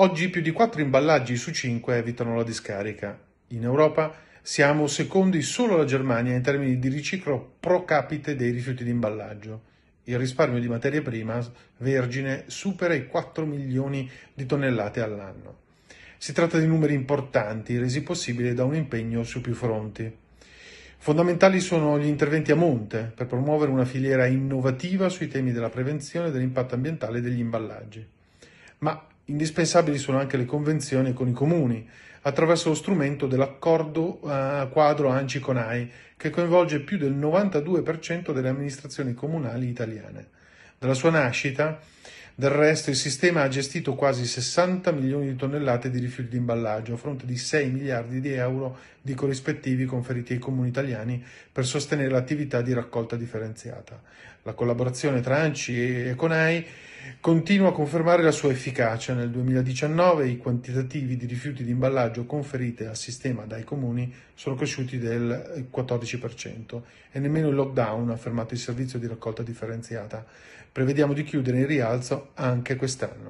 Oggi più di 4 imballaggi su 5 evitano la discarica. In Europa siamo secondi solo alla Germania in termini di riciclo pro capite dei rifiuti di imballaggio. Il risparmio di materie prime vergine supera i 4 milioni di tonnellate all'anno. Si tratta di numeri importanti resi possibili da un impegno su più fronti. Fondamentali sono gli interventi a monte per promuovere una filiera innovativa sui temi della prevenzione dell'impatto ambientale degli imballaggi. Ma Indispensabili sono anche le convenzioni con i comuni, attraverso lo strumento dell'accordo eh, quadro ANCI-CONAI, che coinvolge più del 92% delle amministrazioni comunali italiane. Dalla sua nascita, del resto, il sistema ha gestito quasi 60 milioni di tonnellate di rifiuti di imballaggio, a fronte di 6 miliardi di euro di corrispettivi conferiti ai comuni italiani per sostenere l'attività di raccolta differenziata. La collaborazione tra ANCI e CONAI Continua a confermare la sua efficacia: nel 2019 i quantitativi di rifiuti di imballaggio conferiti al sistema dai comuni sono cresciuti del 14% e nemmeno il lockdown ha fermato il servizio di raccolta differenziata. Prevediamo di chiudere in rialzo anche quest'anno.